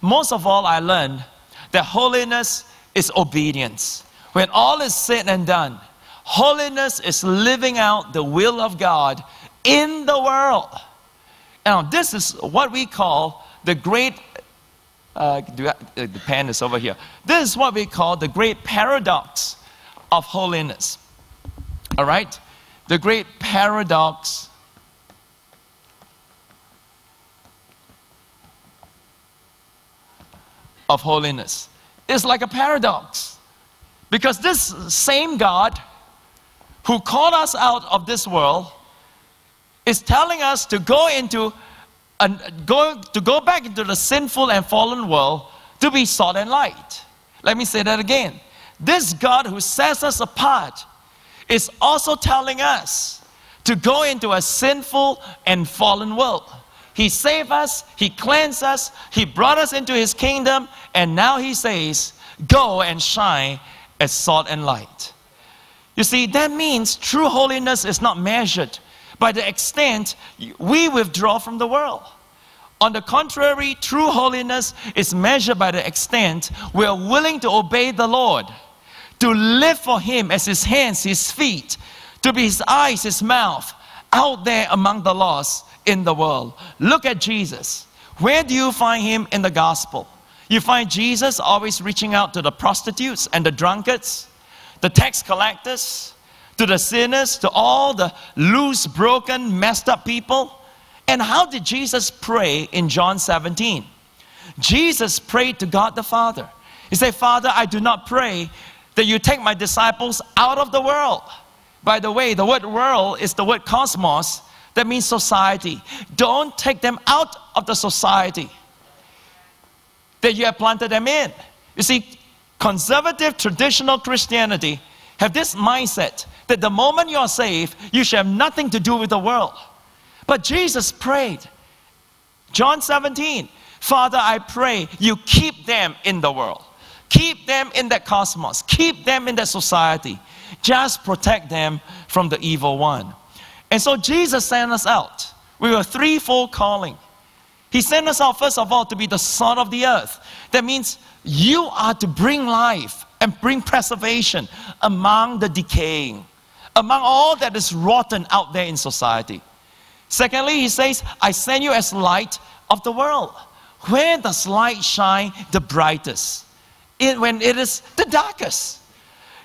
Most of all, I learned that holiness is obedience. When all is said and done, holiness is living out the will of God in the world. Now, this is what we call the great, uh, uh the pen is over here. This is what we call the great paradox of holiness. All right? The great paradox of holiness. It's like a paradox. Because this same God who called us out of this world is telling us to go into and go, to go back into the sinful and fallen world to be salt and light. Let me say that again. This God who sets us apart is also telling us to go into a sinful and fallen world. He saved us, He cleansed us, He brought us into His kingdom, and now He says, Go and shine as salt and light. You see, that means true holiness is not measured by the extent we withdraw from the world. On the contrary, true holiness is measured by the extent we are willing to obey the Lord, to live for Him as His hands, His feet, to be His eyes, His mouth, out there among the lost, in the world. Look at Jesus. Where do you find him in the gospel? You find Jesus always reaching out to the prostitutes and the drunkards, the tax collectors, to the sinners, to all the loose, broken, messed up people. And how did Jesus pray in John 17? Jesus prayed to God the Father. He said, Father, I do not pray that you take my disciples out of the world. By the way, the word world is the word cosmos, that means society. Don't take them out of the society that you have planted them in. You see, conservative traditional Christianity have this mindset that the moment you are saved, you should have nothing to do with the world. But Jesus prayed. John 17, Father, I pray you keep them in the world. Keep them in that cosmos. Keep them in that society. Just protect them from the evil one. And so Jesus sent us out with a threefold calling. He sent us out, first of all, to be the Son of the earth. That means you are to bring life and bring preservation among the decaying, among all that is rotten out there in society. Secondly, he says, I send you as light of the world. Where does light shine the brightest? It, when it is the darkest.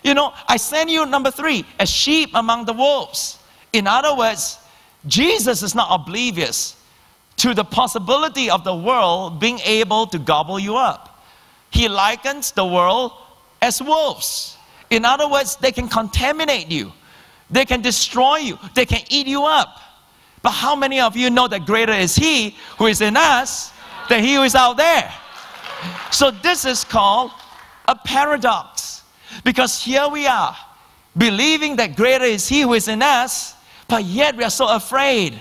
You know, I send you, number three, as sheep among the wolves. In other words, Jesus is not oblivious to the possibility of the world being able to gobble you up. He likens the world as wolves. In other words, they can contaminate you, they can destroy you, they can eat you up. But how many of you know that greater is He who is in us than He who is out there? So, this is called a paradox because here we are believing that greater is He who is in us but yet we are so afraid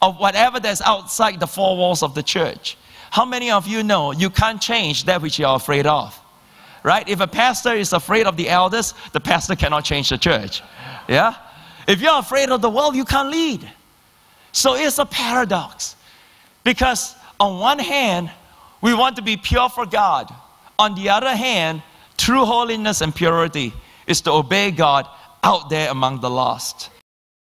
of whatever that's outside the four walls of the church. How many of you know you can't change that which you are afraid of? Right? If a pastor is afraid of the elders, the pastor cannot change the church. Yeah? If you're afraid of the world, you can't lead. So it's a paradox. Because on one hand, we want to be pure for God. On the other hand, true holiness and purity is to obey God out there among the lost.